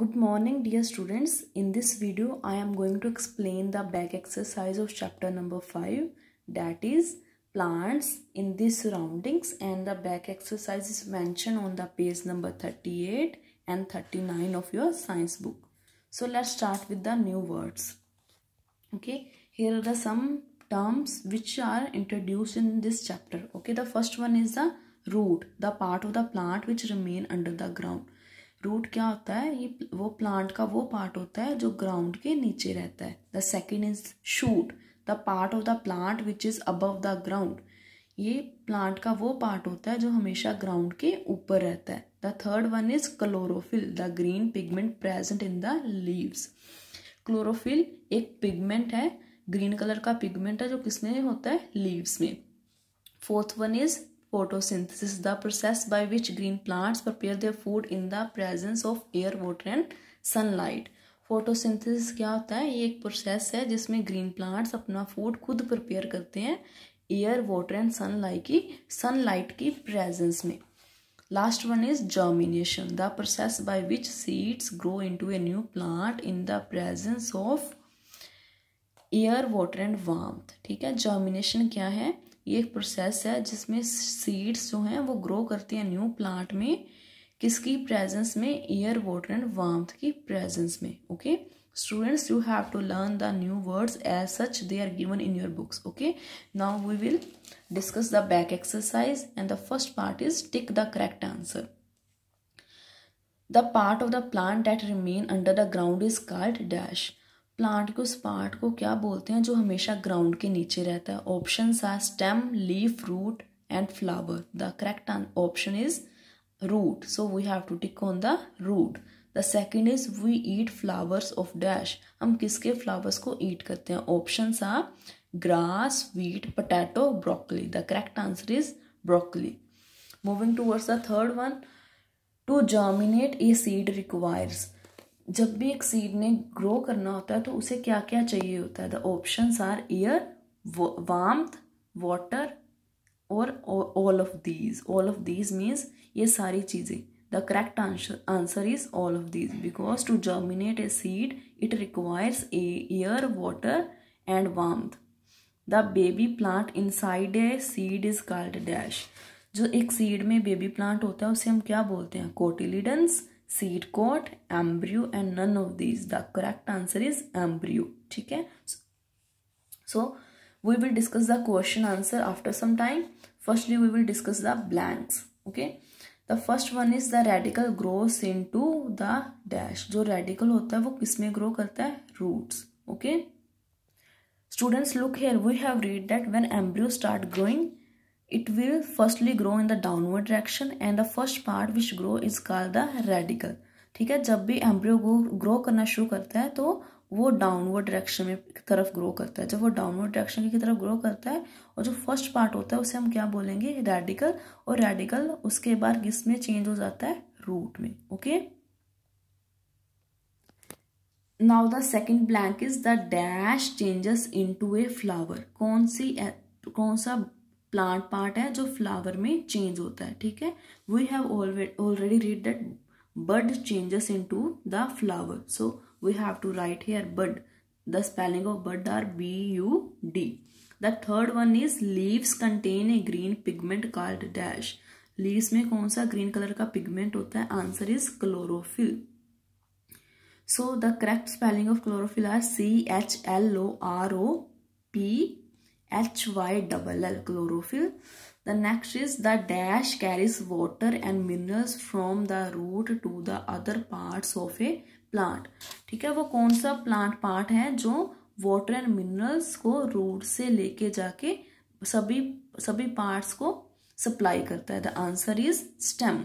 Good morning dear students. In this video I am going to explain the back exercise of chapter number 5 that is plants in these surroundings and the back exercise is mentioned on the page number 38 and 39 of your science book. So let's start with the new words. Okay, here are the some terms which are introduced in this chapter. Okay, the first one is the root, the part of the plant which remain under the ground root क्या होता है ये वो plant का वो part होता है जो ग्राउंड के नीचे रहता है the second is shoot the part of the plant which is above the ground ये प्लांट का वो पार्ट होता है जो हमेशा ग्राउंड के ऊपर रहता है the third one is chlorophyll the green pigment present in the leaves chlorophyll एक पिगमेंट है ग्रीन कलर का पिगमेंट है जो किसमें होता है लीव्स में fourth one is photosynthesis the process by which green plants prepare their food in the presence of air water and sunlight photosynthesis क्या होता है ये एक प्रोसेस है जिसमें ग्रीन प्लांट्स अपना फूड खुद प्रपेयर करते हैं air water and sunlight की सन लाइट की प्रेजेंस में last one is germination the process by which seeds grow into a new plant in the presence of air water and warm ठीक है germination क्या है ये एक process है जिसमें सीड्स जो हैं वो ग्रो करती हैं न्यू प्लांट में किसकी प्रेजेंस में एयर वाटर एंड वार्मथ की प्रेजेंस में okay students you have to learn the new words as such they are given in your books okay now we will discuss the back exercise and the first part is tick the correct answer the part of the plant that remain under the ground is called dash plant के उस part को क्या बोलते हैं जो हमेशा ground के नीचे रहता है option are stem leaf root and flower the correct option is root so we have to tick on the root the second is we eat flowers of dash हम किसके फ्लावर्स को ईट करते हैं option are grass wheat potato broccoli the correct answer is broccoli moving towards the third one to germinate a seed requires जब भी एक seed ने grow करना होता है तो उसे क्या क्या चाहिए होता है the options are air warmth water और all of these all of these means ये सारी चीज़ें the correct answer answer is all of these because to germinate a seed it requires a air water and warmth the baby plant inside a seed is called dash जो एक seed में baby plant होता है उसे हम क्या बोलते हैं cotyledons seed coat embryo and none of these the correct answer is embryo ठीक है so we will discuss the question answer after some time firstly we will discuss the blanks okay the first one is the radicle grows into the dash जो radicle होता है वो किसमें grow करता है roots okay students look here we have read that when embryo start growing it will firstly grow in the downward direction and the first part which grow is called the radical ठीक है जब भी embryo grow grow करना शुरू करता है तो वो डाउनवर्ड डायरेक्शन में तरफ ग्रो करता है जब वो डाउनवर्ड डायरेक्शन की तरफ ग्रो करता है और जो फर्स्ट पार्ट होता है उसे हम क्या बोलेंगे रेडिकल और रेडिकल उसके बाद किस में चेंज हो जाता है रूट में okay now the second blank is the dash changes into a flower कौन सी कौन सा प्लांट पार्ट है जो फ्लावर में चेंज होता है ठीक है we have already read that bud changes into the flower so we have to write here bud the spelling of bud are B U D the third one is leaves contain a green pigment called dash leaves में कौन सा green colour का pigment होता है answer is chlorophyll so the correct spelling of chlorophyll are C H L O R O P H Y double L chlorophyll. The next is the dash carries water and minerals from the root to the other parts of a plant. ठीक है वो कौन सा plant part है जो water and minerals को root से लेके जाके सभी सभी parts को supply करता है The answer is stem.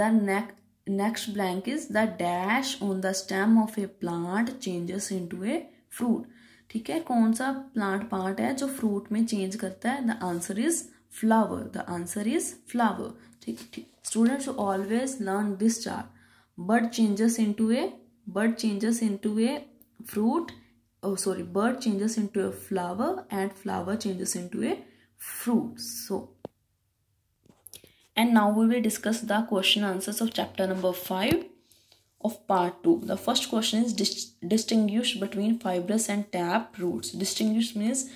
The next next blank is the dash on the stem of a plant changes into a fruit. ठीक है कौन सा प्लांट पार्ट है जो फ्रूट में चेंज करता है the answer is flower the answer is flower ठीक ठीक स्टूडेंट्स ऑलवेज लर्न दिस चार bud changes into a bud changes into a fruit sorry bud changes to a flower and flower changes into a fruit so and now we will discuss the question answers of chapter number five of part 2 the first question is dis- distinguish between fibrous and tap roots distinguish means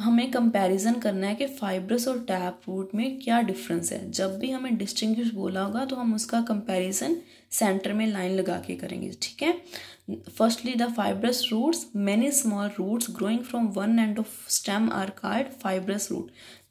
हमें comparison करना है कि fibrous और tap root में क्या difference है जब भी हमें डिस्टिंग्विश बोला होगा तो हम उसका कंपैरिजन सेंटर में लाइन लगा के करेंगे ठीक है firstly the fibrous roots many small roots growing from one end of stem are called fibrous root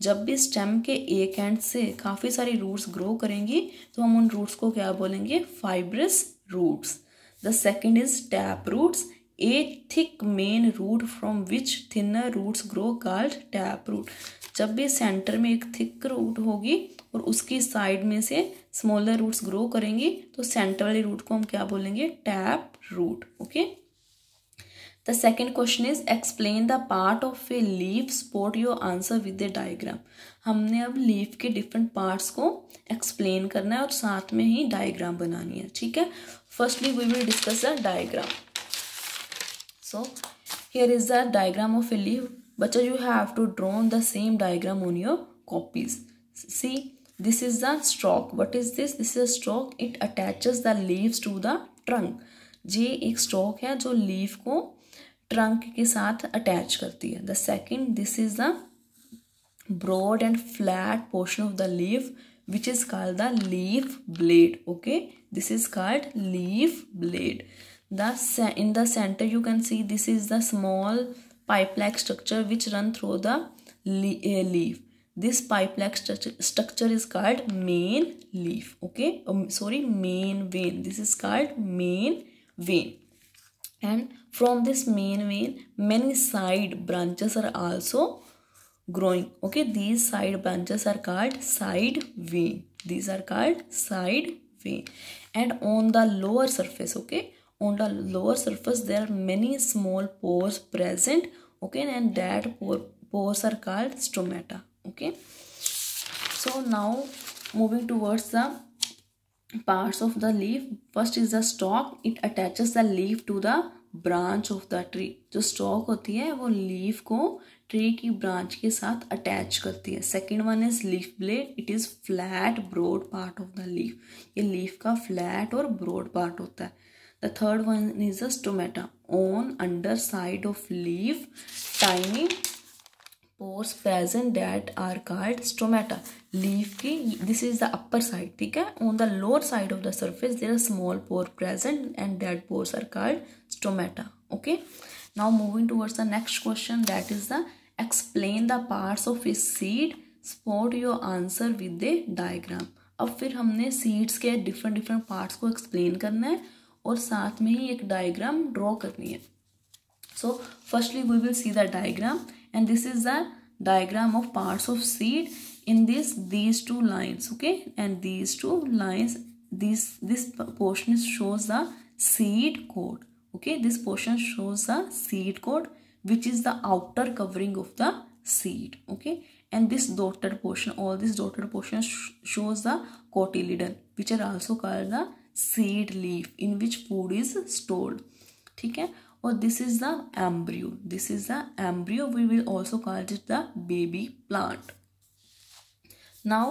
जब भी स्टेम के एक एंड से काफ़ी सारी रूट्स ग्रो करेंगी तो हम उन रूट्स को क्या बोलेंगे fibrous roots. The second is tap roots, a thick main root from which thinner roots grow called tap root. जब भी सेंटर में एक थिक रूट होगी और उसकी साइड में से स्मॉलर रूट्स ग्रो करेंगी तो सेंटर वाले रूट को हम क्या बोलेंगे tap root okay okay? The second question is explain the part of a leaf spot your answer with a diagram. हमने अब लीफ के डिफरेंट पार्ट्स को एक्सप्लेन करना है और साथ में ही डायग्राम बनानी है ठीक है firstly we will discuss the diagram so here is the diagram of a leaf but you have to draw the same diagram on your copies see this is the stalk what is this this is a stalk it attaches the leaves to the trunk ये एक stock है जो leaf को trunk के साथ attach करती है the second this is the broad and flat portion of the leaf which is called the leaf blade okay this is called leaf blade the in the centre you can see this is the small pipelike structure which run through the leaf this pipelike structure is called main leaf okay sorry main vein this is called main vein and from this main vein many side branches are also growing okay these side branches are called side vein these are called side vein and on the lower surface okay on the lower surface there are many small pores present okay and that pore, pores are called stomata okay so now moving towards the parts of the leaf first is the stalk it attaches the leaf to the branch of the tree जो stalk होती है वो leaf को tree की branch के साथ attach करती है second one is leaf blade it is flat broad part of the leaf ये leaf का flat और broad part होता है the third one is the stomata on under side of leaf tiny spores present that are called stomata leaf की this is the upper side ठीक है on the lower side of the surface there are small pore present and that pores are called stomata okay now moving towards the next question that is the explain the parts of is seed support your answer with a diagram अब फिर हमने seeds के different different parts को explain करना है और साथ में ही एक डायग्राम ड्रॉ करनी है so firstly we will see the diagram and this is the diagram of parts of seed in this these two lines okay and these two lines this this portion shows the seed coat okay this portion shows the seed coat which is the outer covering of the seed okay and this dotted portion all this dotted portion sh shows the cotyledon which are also called the seed leaf in which food is stored ठीक है और this is the embryo this is the embryo we will also call it the baby plant now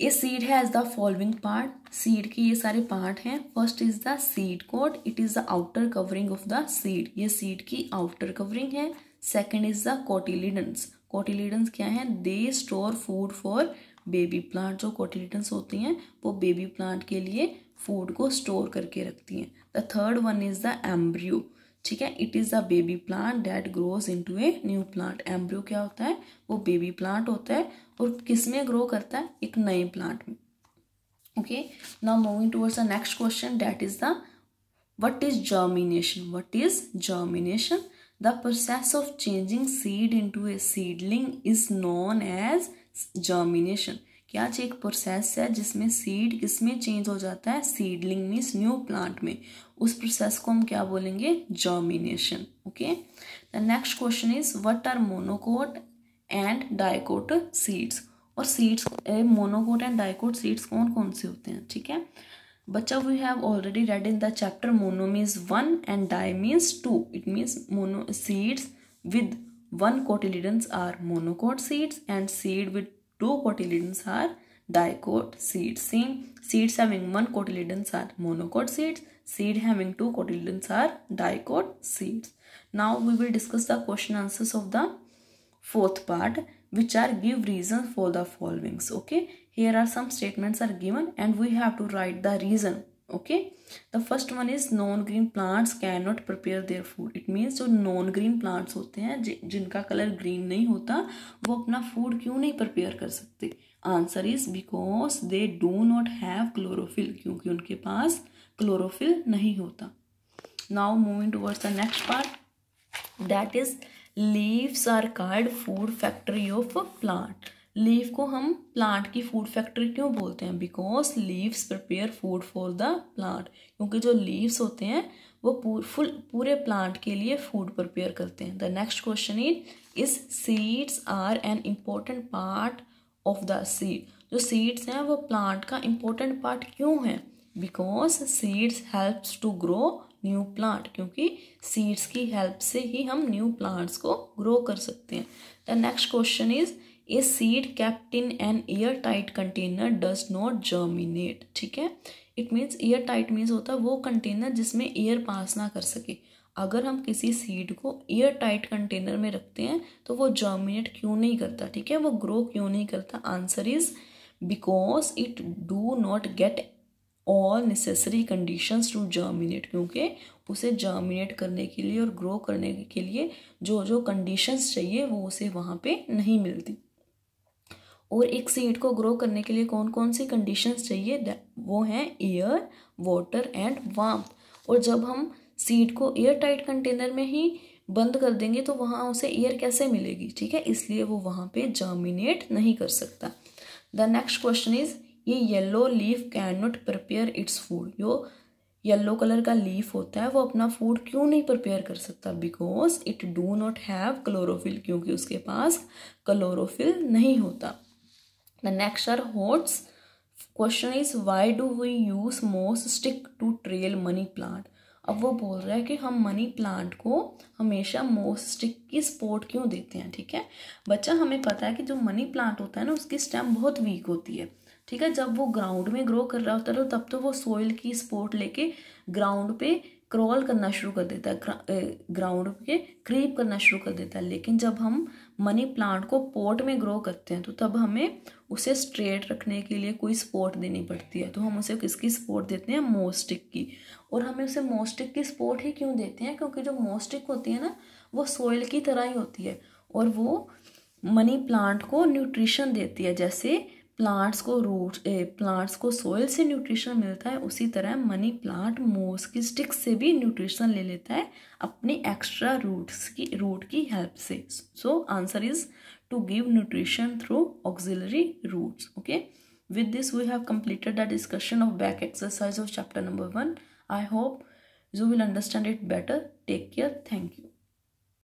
ये seed has the following part seed के ये सारे part हैं first is the seed coat it is the outer covering of the seed ये seed की outer covering है second is the cotyledons cotyledons क्या है they store food for baby plant जो कोटिलिडन्स होती हैं वो बेबी प्लांट के लिए फूड को स्टोर करके रखती हैं the third one is the embryo ठीक है it is the baby plant that grows to a new plant embryo क्या होता है वो बेबी प्लांट होता है और किस में ग्रो करता है एक नए प्लांट में okay now moving towards the next question that is the is germination what is germination the process of changing seed into a seedling is known as germination कैच एक प्रोसेस है जिसमें seed किसमें change हो जाता है seedling means new plant में उस प्रोसेस को हम क्या बोलेंगे germination okay the next question is what are monocot and dicot seeds और seeds monocot and dicot seeds कौन कौन से होते हैं ठीक है बच्चा we have already read in the chapter mono means one and di means two it means mono seeds with one cotyledon are monocot seeds and seed with two cotyledons are dicot seeds. Same seeds having one cotyledons are monocot seeds. Seed having two cotyledons are dicot seeds. Now we will discuss the question answers of the fourth part which are give reasons for the followings. Okay. Here are some statements are given and we have to write the reason okay the first one is non green plants cannot prepare their food it means जो non green plants होते हैं जिनका color green नहीं होता वो अपना food क्यों नहीं prepare कर सकते answer is because they do not have chlorophyll क्योंकि उनके पास क्लोरोफिल नहीं होता now moving towards the next part that is leaves are called food factory of plant leave को हम प्लांट की फूड फैक्ट्री क्यों बोलते हैं because leaves prepare food for the plant क्योंकि जो लीव्स होते हैं वो पूर, फुल पूरे प्लांट के लिए फूड प्रिपेयर करते हैं the next question is is seeds are an important part of the seed जो सीड्स हैं वो प्लांट का इम्पोर्टेंट पार्ट क्यों है because seeds helps to grow new plant क्योंकि सीड्स की हेल्प से ही हम न्यू प्लांट्स को ग्रो कर सकते हैं the next question is a seed kept in an air tight container does not germinate ठीक है it means air tight means होता है वो कंटेनर जिसमें एयर पास ना कर सके अगर हम किसी सीड को एयर टाइट कंटेनर में रखते हैं तो वो जर्मिनेट क्यों नहीं करता ठीक है वो ग्रो क्यों नहीं करता answer is because it do not get all necessary conditions to germinate क्योंकि उसे जर्मिनेट करने के लिए और ग्रो करने के लिए जो जो कंडीशंस चाहिए वो उसे वहाँ पे नहीं मिलती और एक सीड को ग्रो करने के लिए कौन कौन सी कंडीशंस चाहिए वो हैं एयर वाटर एंड वाम और जब हम सीड को एयर टाइट कंटेनर में ही बंद कर देंगे तो वहाँ उसे एयर कैसे मिलेगी ठीक है इसलिए वो वहाँ पे जर्मिनेट नहीं कर सकता द नेक्स्ट क्वेश्चन इज ये yellow leaf can not prepare its food जो येल्लो कलर का लीफ होता है वो अपना फूड क्यों नहीं प्रिपेयर कर सकता because it do not have chlorophyll क्योंकि उसके पास क्लोरोफिल नहीं होता the next are HOTS question is why do we use moss stick to trail money plant अब वो बोल रहा है कि हम मनी प्लांट को हमेशा मोस्ट स्टिक की सपोर्ट क्यों देते हैं ठीक है बच्चा हमें पता है कि जो मनी प्लांट होता है ना उसकी स्टेम बहुत वीक होती है ठीक है जब वो ग्राउंड में ग्रो कर रहा होता है तो तब तो वो सॉइल की सपोर्ट लेके ग्राउंड पे क्रॉल करना शुरू कर देता है ग्राउंड पे क्रीप करना शुरू कर देता है लेकिन जब हम मनी प्लांट को पोर्ट में ग्रो करते हैं तो तब हमें उसे स्ट्रेट रखने के लिए कोई सपोर्ट देनी पड़ती है तो हम उसे किसकी सपोर्ट देते हैं मोस्टिक की और हमें उसे मोस्टिक की सपोर्ट ही क्यों देते हैं क्योंकि जो मोस्टिक होती है ना वो सोयल की तरह ही होती है और वो मनी प्लांट को न्यूट्रिशन देती है जैसे प्लांट्स को रूट ए प्लांट्स को सोइल से न्यूट्रिशन मिलता है उसी तरह मनी प्लांट मोस की स्टिक्स से भी न्यूट्रिशन ले लेता है अपनी एक्स्ट्रा रूट्स की रूट की हेल्प से so answer is to give nutrition through auxiliary roots okay with this we have completed the discussion of back exercise of chapter number one I hope you will understand it better take care thank you